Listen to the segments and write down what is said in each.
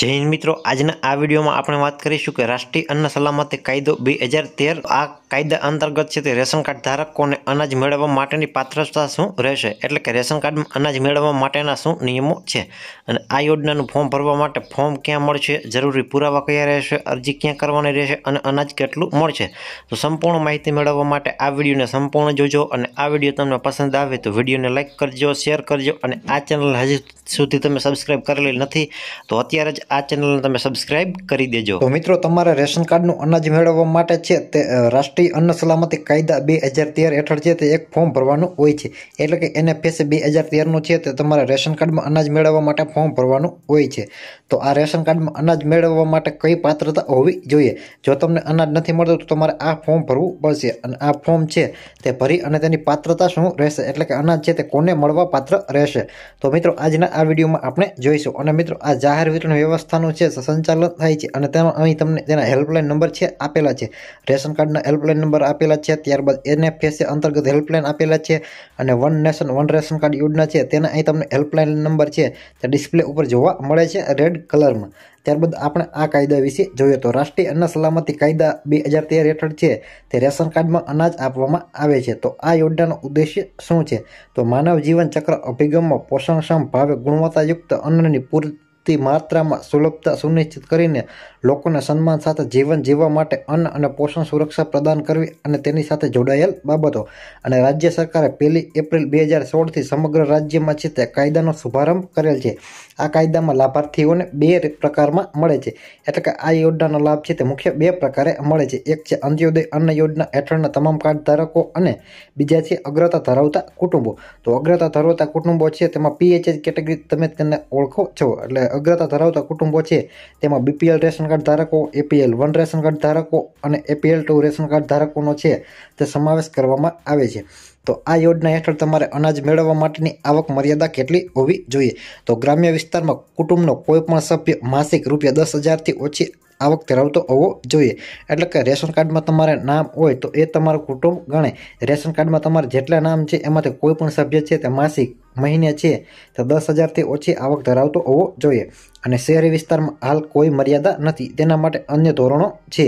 જૈન મિત્રો આજના આ વિડીયોમાં આપણે વાત કરીશું કે રાષ્ટ્રીય અન્ન સલામતી કાયદો બે હજાર તેર આ કાયદા અંતર્ગત છે તે રેશન કાર્ડ ધારકોને અનાજ મેળવવા માટેની પાત્રતા શું રહેશે એટલે કે રેશન કાર્ડમાં અનાજ મેળવવા માટેના શું નિયમો છે અને આ યોજનાનું ફોર્મ ભરવા માટે ફોર્મ ક્યાં મળશે જરૂરી પુરાવા કયા રહેશે અરજી ક્યાં કરવાની રહેશે અને અનાજ કેટલું મળશે તો સંપૂર્ણ માહિતી મેળવવા માટે આ વિડીયોને સંપૂર્ણ જોજો અને આ વિડીયો તમને પસંદ આવે તો વિડીયોને લાઇક કરજો શેર કરજો અને આ ચેનલ હજી સુધી તમે સબસ્ક્રાઈબ કરેલી નથી તો અત્યારે જ આ ચેનલને તમે સબસ્ક્રાઇબ કરી દેજો તો મિત્રો તમારે રેશન કાર્ડનું અનાજ મેળવવા માટે છે તે રાષ્ટ્રીય અન્ન સલામતી કાયદા બે હજાર તેર હેઠળ છે તે એક ફોર્મ ભરવાનું હોય છે એટલે કે એને પેસે બે હજાર તેરનું છે તે તમારે રેશન કાર્ડમાં અનાજ મેળવવા માટે ફોર્મ ભરવાનું હોય છે તો આ રેશન કાર્ડમાં અનાજ મેળવવા માટે કઈ પાત્રતા હોવી જોઈએ જો તમને અનાજ નથી મળતું તો તમારે આ ફોર્મ ભરવું પડશે અને આ ફોર્મ છે તે ભરી અને તેની પાત્રતા શું રહેશે એટલે કે અનાજ છે તે કોને મળવા પાત્ર રહેશે તો મિત્રો આજના આ વિડીયોમાં આપણે જોઈશું અને મિત્રો આ જાહેર વિતરણ વ્યવસ્થા સંસ્થાનું છે સંચાલન થાય છે અને તેમાં અહીં તમને તેના હેલ્પલાઇન નંબર છે આપેલા છે રેશન કાર્ડના હેલ્પલાઇન નંબર આપેલા છે ત્યારબાદ એનએફએસએ અંતર્ગત હેલ્પલાઇન આપેલા છે અને one nation one ration card યોજના છે તેના અહીં તમને હેલ્પલાઇન નંબર છે તે ડિસ્પ્લે ઉપર જોવા મળે છે રેડ કલરમાં ત્યારબાદ આપણે આ કાયદા વિશે જોઈએ તો રાષ્ટ્રીય અન્ન સલામતી કાયદા બે હજાર તેર હેઠળ છે તે રેશન કાર્ડમાં અનાજ આપવામાં આવે છે તો આ યોજનાનો ઉદ્દેશ્ય શું છે તો માનવ જીવન ચક્ર અભિગમમાં પોષણક્ષમ ભાવે ગુણવત્તાયુક્ત અન્નની પૂર પૂરતી માત્રામાં સુલભતા સુનિશ્ચિત કરીને લોકોને સન્માન સાથે જીવન જીવવા માટે અન્ન અને પોષણ સુરક્ષા પ્રદાન કરવી અને તેની સાથે જોડાયેલ બાબતો અને રાજ્ય સરકારે પહેલી એપ્રિલ બે હજાર સોળથી સમગ્ર રાજ્યમાં છે તે કાયદાનો શુભારંભ કરેલ છે આ કાયદામાં લાભાર્થીઓને બે પ્રકારમાં મળે છે એટલે કે આ યોજનાનો લાભ છે તે મુખ્ય બે પ્રકારે મળે છે એક છે અંત્યોદય અન્ન યોજના હેઠળના તમામ કાર્ડ ધારકો અને બીજા છે અગ્રતા ધરાવતા કુટુંબો તો અગ્રતા ધરાવતા કુટુંબો છે તેમાં પીએચએચ કેટેગરી તમે તેને ઓળખો છો એટલે અગ્રતા ધરાવતા કુટુંબો છે તેમાં બીપીએલ રેશન કાર્ડ ધારકો એપીએલ વન રેશન કાર્ડ ધારકો અને એપીએલ ટુ રેશન કાર્ડ ધારકોનો છે તે સમાવેશ કરવામાં આવે છે તો આ યોજના હેઠળ તમારે અનાજ મેળવવા માટેની આવક મર્યાદા કેટલી હોવી જોઈએ તો ગ્રામ્ય વિસ્તારમાં કુટુંબનો કોઈપણ સભ્ય માસિક રૂપિયા દસ હજારથી ઓછી આવક ધરાવતો હોવો જોઈએ એટલે કે રેશન કાર્ડમાં તમારે નામ હોય તો એ તમારું કુટુંબ ગણે રેશન કાર્ડમાં તમારે જેટલા નામ છે એમાંથી કોઈ પણ સભ્ય છે તે માસિક મહિને છે તો દસ હજારથી ઓછી આવક ધરાવતો હોવો જોઈએ અને શહેરી વિસ્તારમાં હાલ કોઈ મર્યાદા નથી તેના માટે અન્ય ધોરણો છે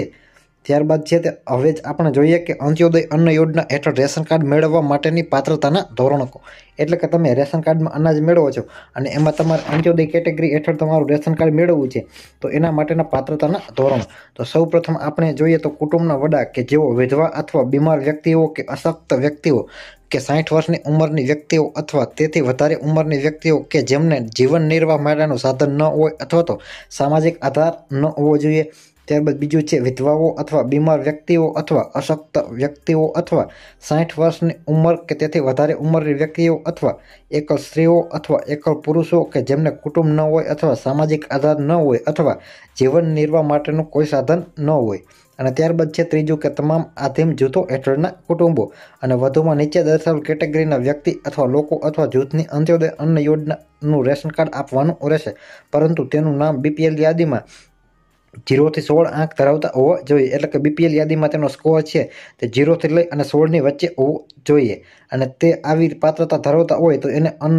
ત્યારબાદ છે તે હવે જ આપણે જોઈએ કે અંત્યોદય અન્ન યોજના હેઠળ રેશન કાર્ડ મેળવવા માટેની પાત્રતાના ધોરણકો એટલે કે તમે રેશન કાર્ડમાં અનાજ મેળવો છો અને એમાં તમારે અંત્યોદય કેટેગરી હેઠળ તમારું રેશન કાર્ડ મેળવવું છે તો એના માટેના પાત્રતાના ધોરણ તો સૌપ્રથમ આપણે જોઈએ તો કુટુંબના વડા કે જેઓ વિધવા અથવા બીમાર વ્યક્તિઓ કે અશક્ત વ્યક્તિઓ કે સાઠ વર્ષની ઉંમરની વ્યક્તિઓ અથવા તેથી વધારે ઉંમરની વ્યક્તિઓ કે જેમને જીવન નિર્વાહ માટેનું સાધન ન હોય અથવા તો સામાજિક આધાર ન હોવો જોઈએ ત્યારબાદ બીજું છે વિધવાઓ અથવા બીમાર વ્યક્તિઓ અથવા અશક્ત વ્યક્તિઓ અથવા સાઠ વર્ષની ઉંમર કે તેથી વધારે ઉંમરની વ્યક્તિઓ અથવા એકલ સ્ત્રીઓ અથવા એકલ પુરુષો કે જેમને કુટુંબ ન હોય અથવા સામાજિક આધાર ન હોય અથવા જીવન નિર્વાહ માટેનું કોઈ સાધન ન હોય અને ત્યારબાદ છે ત્રીજું કે તમામ આધીમ જૂથો હેઠળના કુટુંબો અને વધુમાં નીચે દર્શાવેલ કેટેગરીના વ્યક્તિ અથવા લોકો અથવા જૂથની અંત્યોદય અન્ન યોજનાનું રેશન કાર્ડ આપવાનું રહેશે પરંતુ તેનું નામ બીપીએલ યાદીમાં જીરોથી સોળ આંક ધરાવતા હોવા જોઈએ એટલે કે બીપીએલ યાદીમાં તેનો સ્કોર છે તે જીરોથી લઈ અને સોળની વચ્ચે હોવો જોઈએ અને તે આવી પાત્રતા ધરાવતા હોય તો એને અન્ન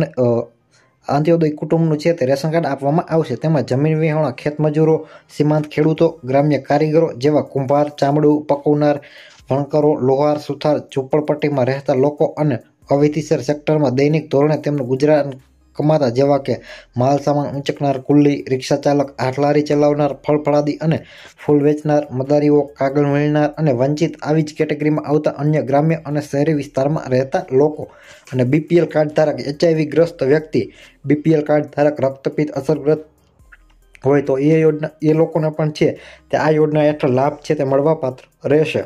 અંત્યોદય કુટુંબનું છે તે રેશન કાર્ડ આપવામાં આવશે તેમાં જમીન વિહોણા ખેતમજૂરો સીમાંત ખેડૂતો ગ્રામ્ય કારીગરો જેવા કુંભાર ચામડું પકવનાર વણકરો લોહાર સુથાર ઝૂંપડપટ્ટીમાં રહેતા લોકો અને અવિતિસર સેક્ટરમાં દૈનિક ધોરણે તેમનું ગુજરાત કમાતા જેવા કે માલ સામાન ઊંચકનાર કુલ્લી રિક્ષા ચાલક હાટલારી ચલાવનાર ફળફળાદી અને ફૂલ વેચનાર મદારીઓ કાગળ વણનાર અને વંચિત આવી જ કેટેગરીમાં આવતા અન્ય ગ્રામ્ય અને શહેરી વિસ્તારમાં રહેતા લોકો અને બીપીએલ કાર્ડ ધારક એચઆઈવી ગ્રસ્ત વ્યક્તિ બીપીએલ કાર્ડ ધારક રક્તપિત અસરગ્રસ્ત હોય તો એ યોજના એ લોકોને પણ છે તે આ યોજના હેઠળ લાભ છે તે મળવાપાત્ર રહેશે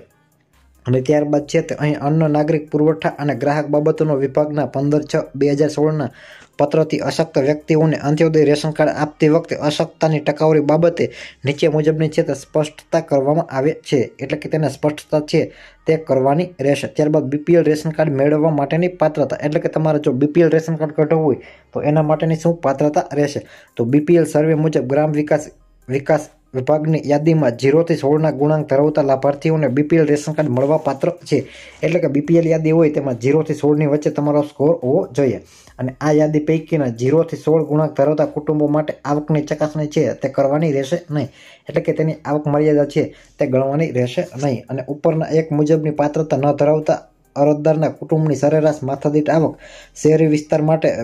અને ત્યારબાદ છે તે અહીં અન્ન નાગરિક પુરવઠા અને ગ્રાહક બાબતોનો વિભાગના પંદર છ બે હજાર સોળના પત્રથી અશક્ત વ્યક્તિઓને અંત્યોદય રેશન કાર્ડ આપતી વખતે અશક્તતાની ટકાવારી બાબતે નીચે મુજબની છે તે સ્પષ્ટતા કરવામાં આવે છે એટલે કે તેને સ્પષ્ટતા છે તે કરવાની રહેશે ત્યારબાદ બીપીએલ રેશન કાર્ડ મેળવવા માટેની પાત્રતા એટલે કે તમારે જો બીપીએલ રેશન કાર્ડ કઢવું હોય તો એના માટેની શું પાત્રતા રહેશે તો બીપીએલ સર્વે મુજબ ગ્રામ વિકાસ વિકાસ વિભાગની યાદીમાં જીરોથી સોળના ગુણાંક ધરાવતા લાભાર્થીઓને બીપીએલ રેશન કાર્ડ મળવા પાત્ર છે એટલે કે બીપીએલ યાદી હોય તેમાં જીરોથી સોળની વચ્ચે તમારો સ્કોર હોવો જોઈએ અને આ યાદી પૈકીના જીરોથી સોળ ગુણાંક ધરાવતા કુટુંબો માટે આવકની ચકાસણી છે તે કરવાની રહેશે નહીં એટલે કે તેની આવક મર્યાદા છે તે ગણવાની રહેશે નહીં અને ઉપરના એક મુજબની પાત્રતા ન ધરાવતા અરજદારના કુટુંબની સરેરાશ માથાદીઠ આવક શહેરી વિસ્તાર માટે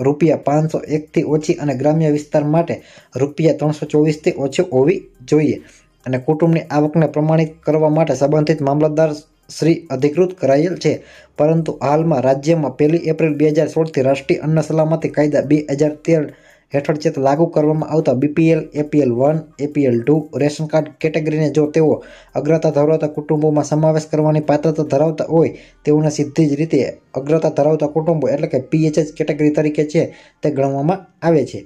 રૂપિયા પાંચસો એકથી ઓછી અને ગ્રામ્ય વિસ્તાર માટે રૂપિયા ત્રણસો ચોવીસથી ઓછી હોવી જોઈએ અને કુટુંબની આવકને પ્રમાણિત કરવા માટે સંબંધિત મામલતદાર શ્રી અધિકૃત કરાયેલ છે પરંતુ હાલમાં રાજ્યમાં પહેલી એપ્રિલ બે હજાર સોળથી રાષ્ટ્રીય અન્ન સલામતી કાયદા બે હજાર તેર હેઠળ ચેત લાગુ કરવામાં આવતા BPL APL one APL two ration card કેટેગરીને જો તેઓ અગ્રતા ધરાવતા કુટુંબોમાં સમાવેશ કરવાની પાત્રતા ધરાવતા હોય તેઓને સીધી જ રીતે અગ્રતા ધરાવતા કુટુંબો એટલે કે પીએચએચ કેટેગરી તરીકે છે તે ગણવામાં આવે છે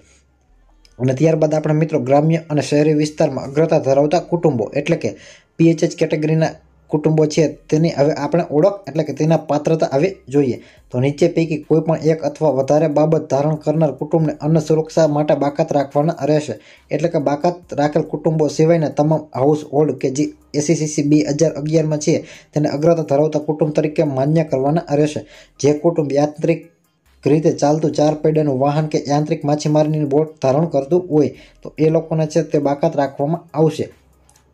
અને ત્યારબાદ આપણે મિત્રો ગ્રામ્ય અને શહેરી વિસ્તારમાં અગ્રતા ધરાવતા કુટુંબો એટલે કે પીએચએચ કેટેગરીના કુટુંબો છે તેની હવે આપણે ઓળખ એટલે કે તેના પાત્રતા હવે જોઈએ તો નીચે પૈકી કોઈ પણ એક અથવા વધારે બાબત ધારણ કરનાર કુટુંબને અન્ન સુરક્ષા માટે બાકાત રાખવાના રહેશે એટલે કે બાકાત રાખેલ કુટુંબો સિવાયના તમામ હાઉસ હોલ્ડ કે જે એસીસીસી બે હજાર અગિયારમાં છે તેને અગ્રતા ધરાવતા કુટુંબ તરીકે માન્ય કરવાના રહેશે જે કુટુંબ યાંત્રિક રીતે ચાલતું ચાર પૈડાનું વાહન કે યાંત્રિક માછીમારીની બોટ ધારણ કરતું હોય તો એ લોકોને છે તે બાકાત રાખવામાં આવશે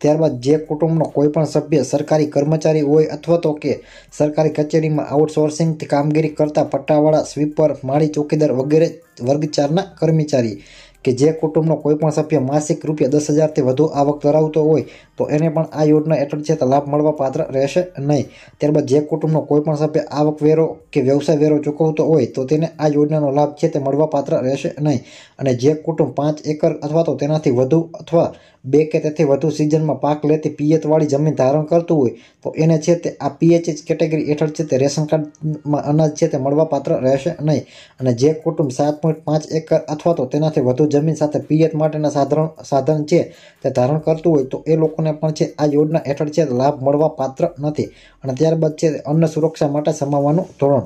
ત્યારબાદ જે કુટુંબનો કોઈપણ સભ્ય સરકારી કર્મચારી હોય અથવા તો કે સરકારી કચેરીમાં આઉટસોર્સિંગથી કામગીરી કરતા પટ્ટાવાળા સ્વીપર માળી ચોકીદાર વગેરે વર્ગ ચારના કર્મચારી કે જે કુટુંબનો કોઈપણ સભ્ય માસિક રૂપિયા દસ હજારથી વધુ આવક ધરાવતો હોય તો એને પણ આ યોજના હેઠળ છે લાભ મળવા પાત્ર રહેશે નહીં ત્યારબાદ જે કુટુંબનો કોઈપણ સભ્ય આવક વેરો કે વ્યવસાય વેરો ચૂકવતો હોય તો તેને આ યોજનાનો લાભ છે તે મળવા પાત્ર રહેશે નહીં અને જે કુટુંબ પાંચ એકર અથવા તો તેનાથી વધુ અથવા બે કે તેથી વધુ સિઝનમાં પાક લેતી પિયતવાળી જમીન ધારણ કરતું હોય તો એને છે તે આ પીએચએચ કેટેગરી હેઠળ છે તે રેશન કાર્ડમાં અનાજ છે તે મળવાપાત્ર રહેશે નહીં અને જે કુટુંબ સાત પોઈન્ટ પાંચ એકર અથવા તો તેનાથી વધુ જમીન સાથે પિયત માટેના સાધારણ સાધન છે તે ધારણ કરતું હોય તો એ લોકોને પણ છે આ યોજના હેઠળ છે લાભ મળવા પાત્ર નથી અને ત્યારબાદ છે અન્ન સુરક્ષા માટે સમાવવાનું ધોરણ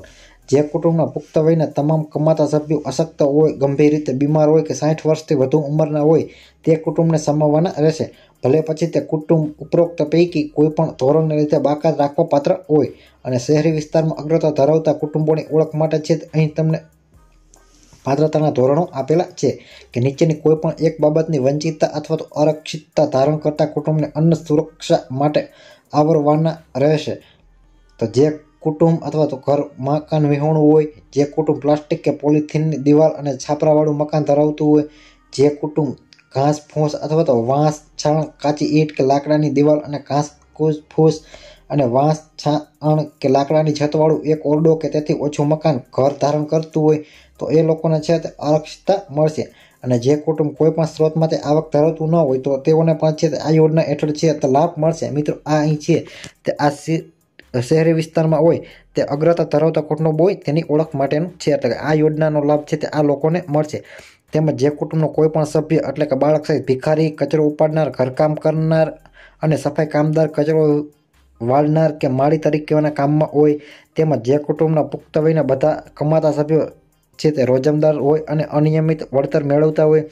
જે કુટુંબના પુખ્ત વયને તમામ કમાતા સભ્યો અશક્ત હોય ગંભીર રીતે બીમાર હોય કે સાઠ વર્ષથી વધુ ઉંમરના હોય તે કુટુંબને સમાવવાના રહેશે ભલે પછી તે કુટુંબ ઉપરોક્ત પૈકી કોઈપણ ધોરણને લીધે બાકાત રાખવા પાત્ર હોય અને શહેરી વિસ્તારમાં અગ્રતા ધરાવતા કુટુંબોની ઓળખ માટે છે અહીં તમને પાત્રતાના ધોરણો આપેલા છે કે નીચેની કોઈપણ એક બાબતની વંચિતતા અથવા તો અરક્ષિતતા ધારણ કરતા કુટુંબને અન્ન સુરક્ષા માટે આવરવાના રહેશે તો જે કુટુંબ અથવા તો ઘર મકાન વિહોણું હોય જે કુટુંબ પ્લાસ્ટિક કે પોલિથીનની દિવાલ અને છાપરાવાળું મકાન ધરાવતું હોય જે કુટુંબ ઘાસ ફૂંસ અથવા તો વાંસ છાણ કાચી ઈંટ કે લાકડાની દિવાલ અને ઘાસ કૂસ ફૂસ અને વાંસ છાણ કે લાકડાની છતવાળું એક ઓરડો કે તેથી ઓછું મકાન ઘર ધારણ કરતું હોય તો એ લોકોને છે તે આરક્ષિતતા મળશે અને જે કુટુંબ કોઈ પણ સ્ત્રોતમાં તે આવક ધરાવતું ન હોય તો તેઓને પણ છે આ યોજના હેઠળ છે તે લાભ મળશે મિત્રો આ અહીં છે તે આ શહેરી વિસ્તારમાં હોય તે અગ્રતા ધરાવતા કુટુંબ હોય તેની ઓળખ માટેનું છે એટલે આ યોજનાનો લાભ છે તે આ લોકોને મળશે તેમજ જે કુટુંબનો કોઈ પણ સભ્ય એટલે કે બાળક સહિત ભિખારી કચરો ઉપાડનાર ઘરકામ કરનાર અને સફાઈ કામદાર કચરો વાળનાર કે માળી તરીકેના કામમાં હોય તેમજ જે કુટુંબના પુખ્ત વયના બધા કમાતા સભ્યો જે તે રોજમદાર હોય અને અનિયમિત વળતર મેળવતા હોય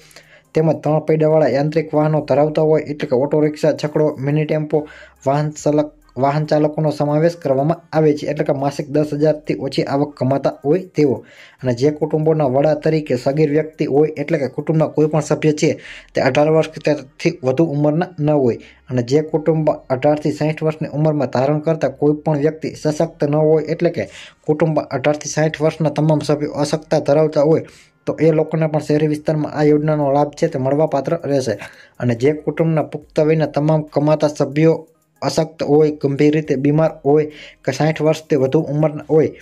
તેમજ ત્રણ પૈડાવાળા યાંત્રિક વાહનો ધરાવતા હોય એટલે કે ઓટો રિક્ષા છકડો મિની ટેમ્પો વાહન ચાલક વાહન ચાલકોનો સમાવેશ કરવામાં આવે છે એટલે કે માસિક દસ હજારથી ઓછી આવક કમાતા હોય તેઓ અને જે કુટુંબોના વડા તરીકે સગીર વ્યક્તિ હોય એટલે કે કુટુંબના કોઈપણ સભ્ય છે તે અઢાર વર્ષથી વધુ ઉંમરના ન હોય અને જે કુટુંબ અઢારથી સાઠ વર્ષની ઉંમરમાં ધારણ કરતા કોઈપણ વ્યક્તિ સશક્ત ન હોય એટલે કે કુટુંબ અઢારથી સાઠ વર્ષના તમામ સભ્યો અશક્તા ધરાવતા હોય તો એ લોકોને પણ શહેરી વિસ્તારમાં આ યોજનાનો લાભ છે તે મળવાપાત્ર રહેશે અને જે કુટુંબના પુખ્ત વયના તમામ કમાતા સભ્યો અશક્ત હોય ગંભીર રીતે બીમાર હોય કે સાઠ વર્ષ તે વધુ ઉંમરના હોય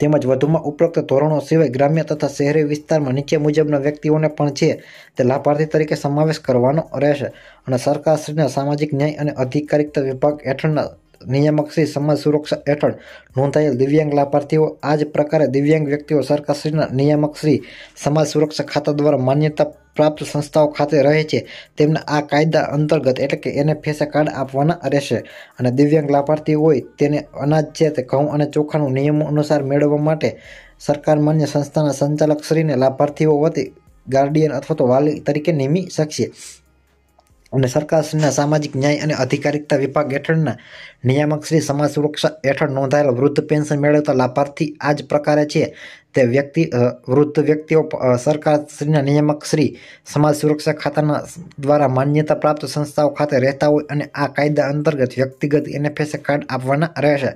તેમજ વધુમાં ઉપરોક્ત ધોરણો સિવાય ગ્રામ્ય તથા શહેરી વિસ્તારમાં નીચે મુજબના વ્યક્તિઓને પણ છે તે લાભાર્થી તરીકે સમાવેશ કરવાનો રહેશે અને સરકારશ્રીના સામાજિક ન્યાય અને અધિકારિકતા વિભાગ હેઠળના નિયામકશ્રી સમાજ સુરક્ષા હેઠળ નોંધાયેલ દિવ્યાંગ લાભાર્થીઓ આ જ પ્રકારે દિવ્યાંગ વ્યક્તિઓ સરકારશ્રીના નિયામકશ્રી સમાજ સુરક્ષા ખાતા દ્વારા માન્યતા પ્રાપ્ત સંસ્થાઓ ખાતે રહે છે તેમને આ કાયદા અંતર્ગત એટલે કે એને ફેસા કાર્ડ આપવાના રહેશે અને દિવ્યાંગ લાભાર્થી હોય તેને અનાજ છે તે ઘઉં અને ચોખાનું નિયમો અનુસાર મેળવવા માટે સરકાર માન્ય સંસ્થાના સંચાલકશ્રીને લાભાર્થીઓ વતી ગાર્ડિયન અથવા તો વાલી તરીકે નિમી શકશે અને સરકારના સામાજિક ન્યાય અને અધિકારિકતા વિભાગ હેઠળના નિયામકશ્રી સમાજ સુરક્ષા હેઠળ નોંધાયેલ વૃદ્ધ પેન્શન મેળવતા લાભાર્થી આ જ પ્રકારે છે તે વ્યક્તિ વૃદ્ધ વ્યક્તિઓ સરકારશ્રીના નિયામક શ્રી સમાજ સુરક્ષા ખાતાના દ્વારા માન્યતા પ્રાપ્ત સંસ્થાઓ ખાતે રહેતા હોય અને આ કાયદા અંતર્ગત વ્યક્તિગત એનએફએસ કાર્ડ આપવાના રહેશે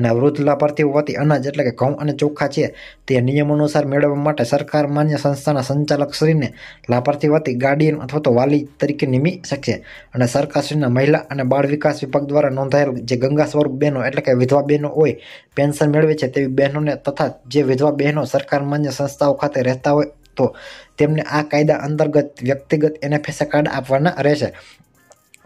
અને વૃદ્ધ લાભાર્થી હોવાથી અનાજ એટલે કે ઘઉં અને ચોખ્ખા છે તે નિયમ અનુસાર મેળવવા માટે સરકાર માન્ય સંસ્થાના સંચાલકશ્રીને લાભાર્થી હોવાથી ગાર્ડિયન અથવા તો વાલી તરીકે નિમી શકશે અને સરકારશ્રીના મહિલા અને બાળ વિકાસ વિભાગ દ્વારા નોંધાયેલ જે ગંગા સ્વરૂપ બહેનો એટલે કે વિધવા બહેનો હોય પેન્શન મેળવે છે તેવી બહેનોને તથા જે વિધવા બહેનો સરકાર માન્ય સંસ્થાઓ ખાતે રહેતા હોય તો તેમને આ કાયદા અંતર્ગત વ્યક્તિગત એનએફએસએ કાર્ડ આપવાના રહેશે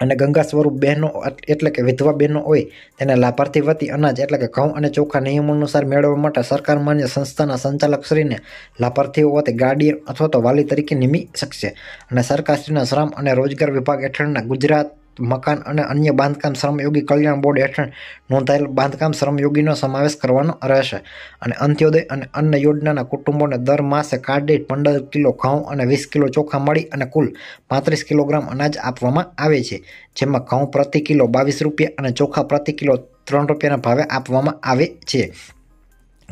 અને ગંગા સ્વરૂપ બહેનો એટલે કે વિધવા બહેનો હોય તેને લાભાર્થી વતી અનાજ એટલે કે ઘઉં અને ચોખા નિયમો અનુસાર મેળવવા માટે સરકાર માન્ય સંસ્થાના સંચાલકશ્રીને લાભાર્થીઓ વતી ગાર્ડિયન અથવા તો વાલી તરીકે નિમી શકશે અને સરકારશ્રીના શ્રમ અને રોજગાર વિભાગ હેઠળના ગુજરાત મકાન અને અન્ય બાંધકામ શ્રમયોગી કલ્યાણ બોર્ડ હેઠળ નોંધાયેલ બાંધકામ શ્રમયોગીનો સમાવેશ કરવાનો રહેશે અને અંત્યોદય અને અન્ન યોજનાના કુટુંબોને દર માસે કાર્ડ દીઠ પંદર કિલો ઘઉં અને વીસ કિલો ચોખા મળી અને કુલ પાંત્રીસ કિલોગ્રામ અનાજ આપવામાં આવે છે જેમાં ઘઉં પ્રતિ કિલો બાવીસ રૂપિયા અને ચોખા પ્રતિ કિલો ત્રણ રૂપિયાના ભાવે આપવામાં આવે છે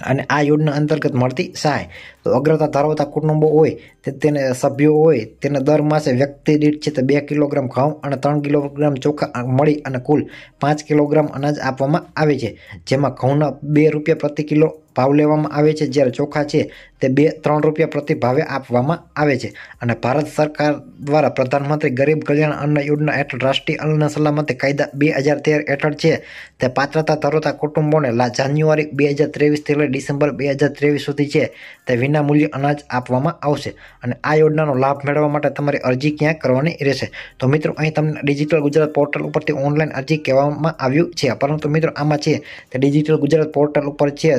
અને આ યોજના અંતર્ગત મળતી સહાય તો અગ્રતા ધરાવતા કુટુંબો હોય તે તેને સભ્યો હોય તેને દર માસે વ્યક્તિ દીઠ છે તે બે કિલોગ્રામ ઘઉં અને ત્રણ કિલોગ્રામ ચોખા મળી અને કુલ પાંચ કિલોગ્રામ અનાજ આપવામાં આવે છે જેમાં ઘઉંના બે રૂપિયા પ્રતિ કિલો ભાવ લેવામાં આવે છે જ્યારે ચોખા છે તે બે ત્રણ રૂપિયા પ્રતિ ભાવે આપવામાં આવે છે અને ભારત સરકાર દ્વારા પ્રધાનમંત્રી ગરીબ કલ્યાણ અન્ન યોજના હેઠળ રાષ્ટ્રીય અન્ન સલામતી કાયદા બે હજાર તેર હેઠળ છે તે પાત્રતા ધરાવતા કુટુંબોને જાન્યુઆરી બે હજાર ત્રેવીસથી લઈ ડિસેમ્બર બે હજાર ત્રેવીસ સુધી છે તે વિના મૂલ્ય અનાજ આપવામાં આવશે અને આ યોજનાનો લાભ મેળવવા માટે તમારી અરજી ક્યાં કરવાની રહેશે તો મિત્રો અહીં તમને ડિજિટલ ગુજરાત પોર્ટલ ઉપરથી ઓનલાઈન અરજી કહેવામાં આવ્યું છે પરંતુ મિત્રો આમાં છે તે ડિજિટલ ગુજરાત પોર્ટલ ઉપર છે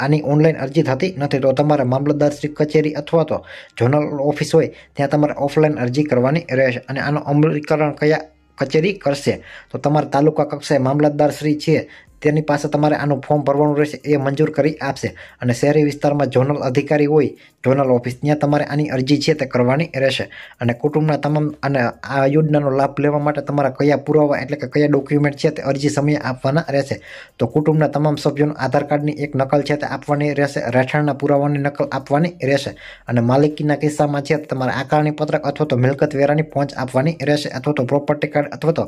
આની ઓનલાઈન અરજી થતી નથી તો તમારે મામલતદારશ્રી કચેરી અથવા તો ઝોનલ ઓફિસ હોય ત્યાં તમારે ઓફલાઈન અરજી કરવાની રહેશે અને આનું અમલીકરણ કયા કચેરી કરશે તો તમારા તાલુકા કક્ષાએ મામલતદારશ્રી છે તેની પાસે તમારે આનું ફોર્મ ભરવાનું રહેશે એ મંજૂર કરી આપશે અને શહેરી વિસ્તારમાં ઝોનલ અધિકારી હોય ઝોનલ ઓફિસ ત્યાં તમારે આની અરજી છે તે કરવાની રહેશે અને કુટુંબના તમામ અને આ યોજનાનો લાભ લેવા માટે તમારા કયા પુરાવા એટલે કે કયા ડોક્યુમેન્ટ છે તે અરજી સમયે આપવાના રહેશે તો કુટુંબના તમામ સભ્યોનું આધાર કાર્ડની એક નકલ છે તે આપવાની રહેશે રહેઠાણના પુરાવાની નકલ આપવાની રહેશે અને માલિકીના કિસ્સામાં છે તમારે આકારણી પત્રક અથવા તો મિલકત વેરાની પહોંચ આપવાની રહેશે અથવા તો પ્રોપર્ટી કાર્ડ અથવા તો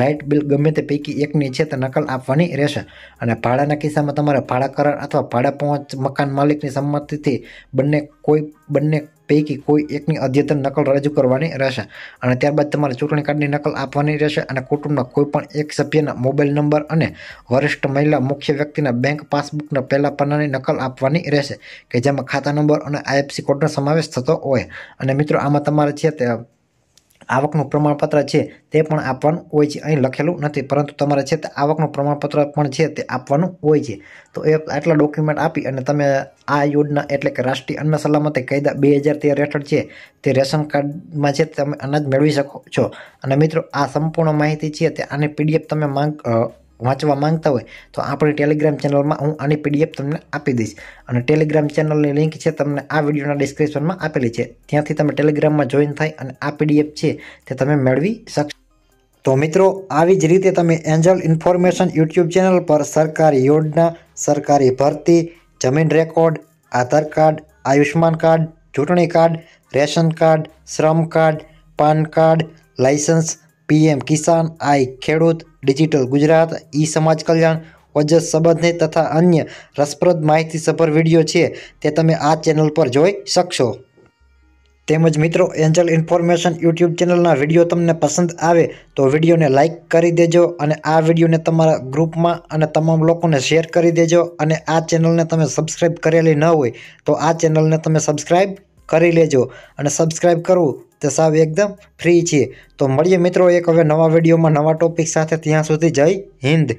લાઇટ બિલ ગમે તે પૈકી એકની છે તે નકલ આપવાની રહેશે થશે અને ભાડાના કિસ્સામાં તમારે ભાડા કરાર અથવા ભાડા પહોંચ મકાન માલિકની સંમતિથી બંને કોઈ બંને પૈકી કોઈ એકની અદ્યતન નકલ રજૂ કરવાની રહેશે અને ત્યારબાદ તમારે ચૂંટણી કાર્ડની નકલ આપવાની રહેશે અને કુટુંબના કોઈપણ એક સભ્યના મોબાઈલ નંબર અને વરિષ્ઠ મહિલા મુખ્ય વ્યક્તિના બેંક પાસબુકના પહેલા પન્નાની નકલ આપવાની રહેશે કે જેમાં ખાતા નંબર અને આઈએફસી કોડનો સમાવેશ થતો હોય અને મિત્રો આમાં તમારે છે તે આવકનું પ્રમાણપત્ર છે તે પણ આપવાનું હોય છે અહીં લખેલું નથી પરંતુ તમારે છે તે આવકનું પ્રમાણપત્ર પણ છે તે આપવાનું હોય છે તો એ આટલા ડોક્યુમેન્ટ આપી અને તમે આ યોજના એટલે કે રાષ્ટ્રીય અન્ન સલામતી કાયદા બે હજાર તેર હેઠળ છે તે રેશન કાર્ડમાં છે તમે અનાજ મેળવી શકો છો અને મિત્રો આ સંપૂર્ણ માહિતી છે તે આની પીડીએફ તમે માંગ વાંચવા માંગતા હોય તો આપણી ટેલિગ્રામ ચેનલમાં હું આની પીડીએફ તમને આપી દઈશ અને ટેલિગ્રામ ચેનલની લિંક છે તમને આ વિડીયોના ડિસ્ક્રિપ્શનમાં આપેલી છે ત્યાંથી તમે ટેલિગ્રામમાં જોઈન થાય અને આ પીડીએફ છે તે તમે મેળવી શકશો તો મિત્રો આવી જ રીતે તમે એન્જલ ઇન્ફોર્મેશન યુટ્યુબ ચેનલ પર સરકારી યોજના સરકારી ભરતી જમીન record Aadhaar card Ayushman card ચૂંટણી card ration card Shram card PAN card license PM Kisan I Khedut digital Gujarat ઈ સમાજ કલ્યાણ વજત સંબંધિત તથા અન્ય રસપ્રદ માહિતીસભર વિડીયો છે તે તમે આ ચેનલ પર જોઈ શકશો તેમજ મિત્રો એન્જલ ઇન્ફોર્મેશન યુટ્યુબ ચેનલના વિડીયો તમને પસંદ આવે તો વિડીયોને લાઇક કરી દેજો અને આ વિડીયોને તમારા ગ્રુપમાં અને તમામ લોકોને શેર કરી દેજો અને આ ચેનલને તમે સબસ્ક્રાઈબ કરેલી ન હોય તો આ ચેનલને તમે સબસ્ક્રાઈબ કરી લેજો અને સબસ્ક્રાઈબ કરવું તે સાવ એકદમ ફ્રી છે તો મળીએ મિત્રો એક હવે નવા વિડીયોમાં નવા ટોપિક સાથે ત્યાં સુધી જય હિન્દ